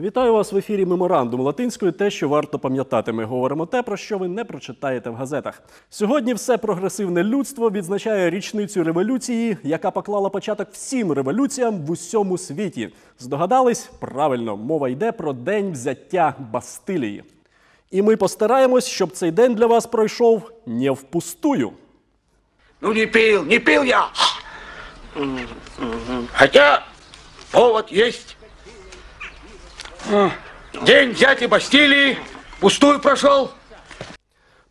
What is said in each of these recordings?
Вітаю вас в ефірі Меморандум латинською. Те, що варто пам'ятати, ми говоримо те, про що ви не прочитаєте в газетах. Сьогодні все прогресивне людство відзначає річницю революції, яка поклала початок всім революціям в усьому світі. Здогадались? Правильно, мова йде про день взяття Бастилії. І ми постараємось, щоб цей день для вас пройшов не впустую. Ну, не пил, не пил я. Хоча повод єсть. День дяті Бастилії. пустую пройшов.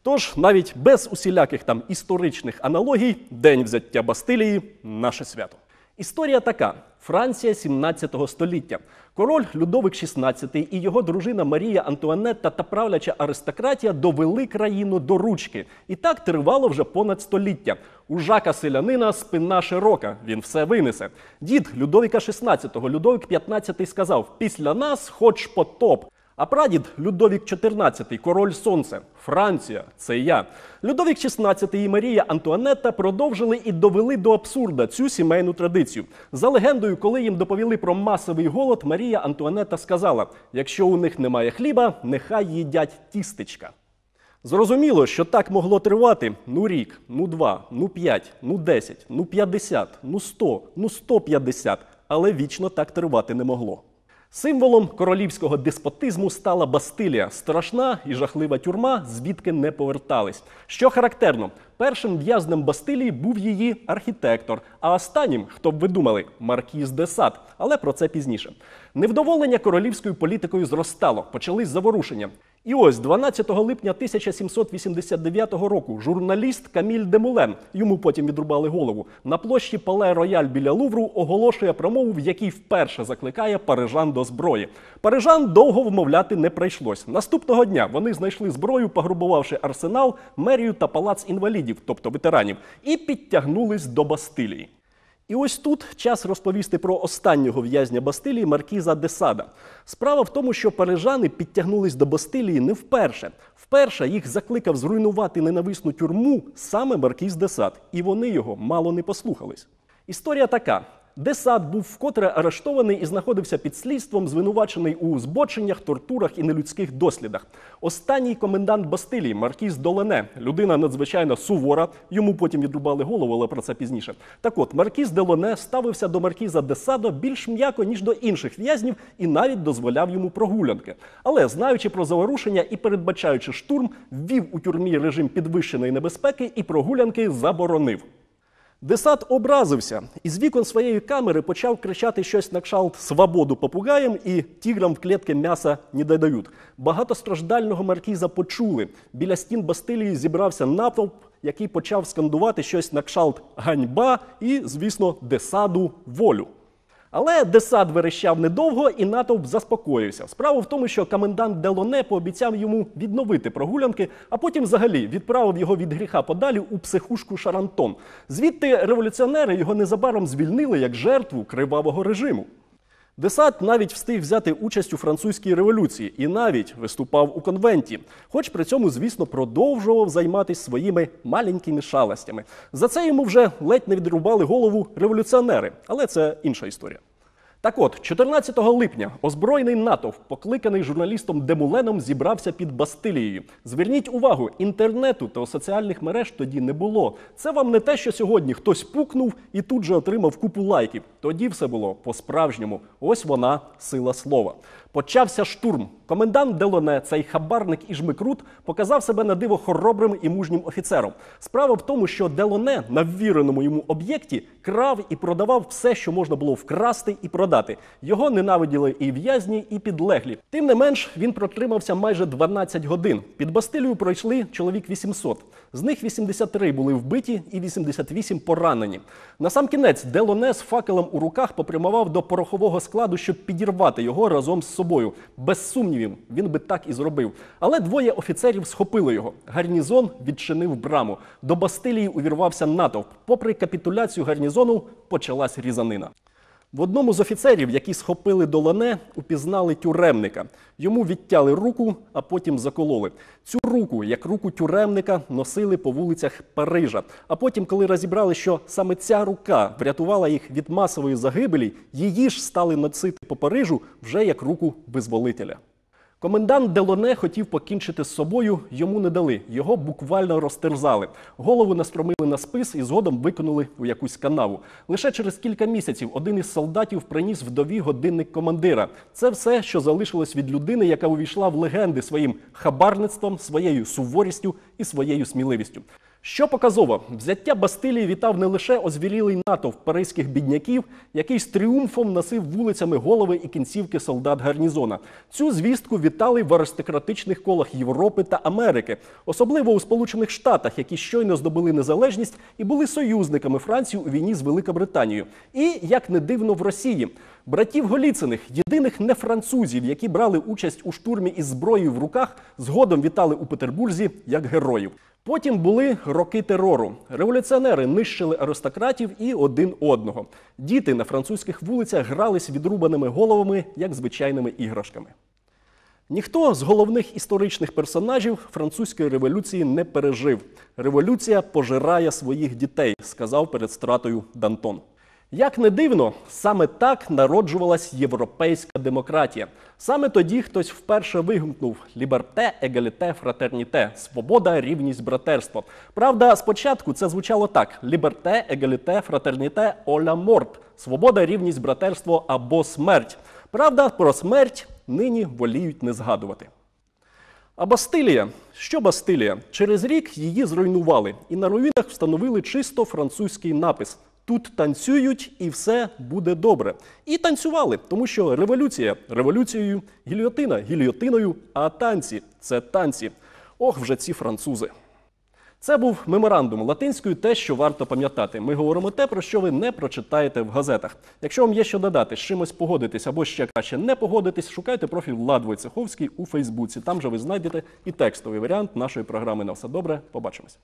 Тож навіть без усіляких там історичних аналогій, день взяття Бастилії наше свято. Історія така: Франція 17 століття. Король Людовик XVI і його дружина Марія Антуанетта та правляча аристократія довели країну до ручки. І так тривало вже понад століття. У жака селянина спина широка, він все винесе. Дід Людовіка XVI, Людовик XV сказав: після нас, хоч потоп. А прадід Людовік XIV, король сонце, Франція, це я. Людовік XVI і Марія Антуанетта продовжили і довели до абсурда цю сімейну традицію. За легендою, коли їм доповіли про масовий голод, Марія Антуанетта сказала: якщо у них немає хліба, нехай їдять тістечка. Зрозуміло, що так могло тривати ну рік, ну два, ну п'ять, ну десять, ну п'ятдесят, ну сто, ну сто п'ятдесят, але вічно так тривати не могло. Символом королівського деспотизму стала Бастилія, страшна і жахлива тюрма, звідки не повертались. Що характерно, першим в'язнем Бастилії був її архітектор, а останнім, хто б ви думали, Маркіз де Сад. Але про це пізніше. Невдоволення королівською політикою зростало, почались заворушення. І ось 12 липня 1789 року журналіст Каміль Демулен, йому потім відрубали голову, на площі Пале Рояль біля Лувру оголошує промову, в якій вперше закликає парижан до зброї. Парижан довго вмовляти не прийшлось. Наступного дня вони знайшли зброю, пограбувавши арсенал, мерію та палац інвалідів, тобто ветеранів, і підтягнулись до Бастилії. І ось тут час розповісти про останнього в'язня Бастилії Маркіза Десада. Справа в тому, що парижани підтягнулись до Бастилії не вперше. Вперше їх закликав зруйнувати ненависну тюрму саме Маркіз Десад, і вони його мало не послухались. Історія така: Десад був вкотре арештований і знаходився під слідством, звинувачений у збоченнях, тортурах і нелюдських дослідах. Останній комендант Бастилії, Маркіз Долене, людина надзвичайно сувора. Йому потім відрубали голову, але про це пізніше. Так от Маркіз Делоне ставився до Маркіза Десадо більш м'яко ніж до інших в'язнів, і навіть дозволяв йому прогулянки. Але знаючи про заворушення і передбачаючи штурм, ввів у тюрмі режим підвищеної небезпеки і прогулянки заборонив. Десат образився і з вікон своєї камери почав кричати щось на кшалт свободу попугаєм і тіграм в клітки м'яса не додають. Багато страждального маркіза почули. Біля стін Бастилії зібрався натовп, який почав скандувати щось на кшалт ганьба і, звісно, десаду волю. Але Десад верещав недовго і натовп заспокоївся. Справа в тому, що комендант Делоне пообіцяв йому відновити прогулянки, а потім взагалі відправив його від гріха подалі у психушку Шарантон. Звідти революціонери його незабаром звільнили як жертву кривавого режиму. Десат навіть встиг взяти участь у французькій революції і навіть виступав у конвенті, хоч при цьому, звісно, продовжував займатися своїми маленькими шалостями. За це йому вже ледь не відрубали голову революціонери, але це інша історія. Так от, 14 липня озброєний натовп, покликаний журналістом Демуленом, зібрався під Бастилією. Зверніть увагу, інтернету та соціальних мереж тоді не було. Це вам не те, що сьогодні хтось пукнув і тут же отримав купу лайків. Тоді все було по-справжньому. Ось вона сила слова. Почався штурм. Комендант Делоне, цей хабарник і жмикрут, показав себе на диво хоробрим і мужнім офіцером. Справа в тому, що Делоне на ввіреному йому об'єкті крав і продавав все, що можна було вкрасти і продати. Його ненавиділи і в'язні, і підлеглі. Тим не менш, він протримався майже 12 годин. Під Бастилію пройшли чоловік 800. З них 83 були вбиті і 88 поранені. На сам кінець Делоне з факелом у руках попрямував до порохового складу, щоб підірвати його разом з собою собою. Без сумнівів, він би так і зробив. Але двоє офіцерів схопили його. Гарнізон відчинив браму. До Бастилії увірвався натовп. Попри капітуляцію гарнізону, почалась різанина. В одному з офіцерів, які схопили долоне, упізнали тюремника. Йому відтяли руку, а потім закололи. Цю руку, як руку тюремника, носили по вулицях Парижа. А потім, коли розібрали, що саме ця рука врятувала їх від масової загибелі, її ж стали носити по Парижу вже як руку визволителя. Комендант Делоне хотів покінчити з собою, йому не дали. Його буквально розтерзали. Голову настромили на спис і згодом викинули у якусь канаву. Лише через кілька місяців один із солдатів приніс вдові годинник командира. Це все, що залишилось від людини, яка увійшла в легенди своїм хабарництвом, своєю суворістю і своєю сміливістю. Що показово, взяття Бастилії вітав не лише озвірілий натовп паризьких бідняків, який з тріумфом носив вулицями голови і кінцівки солдат гарнізона. Цю звістку вітали в аристократичних колах Європи та Америки, особливо у Сполучених Штатах, які щойно здобули незалежність і були союзниками Франції у війні з Великобританією. І як не дивно, в Росії братів Голіциних, єдиних не французів, які брали участь у штурмі із зброєю в руках, згодом вітали у Петербурзі як героїв. Потім були роки терору. Революціонери нищили аристократів і один одного. Діти на французьких вулицях грались відрубаними головами як звичайними іграшками. Ніхто з головних історичних персонажів французької революції не пережив. Революція пожирає своїх дітей, сказав перед стратою Дантон. Як не дивно, саме так народжувалась європейська демократія. Саме тоді хтось вперше вигукнув ліберте, егаліте, фратерніте, свобода, рівність, братерство. Правда, спочатку це звучало так: ліберте, егаліте, фратерніте, оля морт, свобода, рівність, братерство або смерть. Правда, про смерть нині воліють не згадувати. А Бастилія, що Бастилія? Через рік її зруйнували, і на руїнах встановили чисто французький напис. Тут танцюють і все буде добре. І танцювали, тому що революція революцією, гільйотина гільйотиною, а танці це танці. Ох, вже ці французи. Це був меморандум латинською, те, що варто пам'ятати. Ми говоримо те, про що ви не прочитаєте в газетах. Якщо вам є що додати, з чимось погодитись або ще краще не погодитись, шукайте профіль Влад Войцеховський у Фейсбуці. Там же ви знайдете і текстовий варіант нашої програми. На все добре. Побачимось.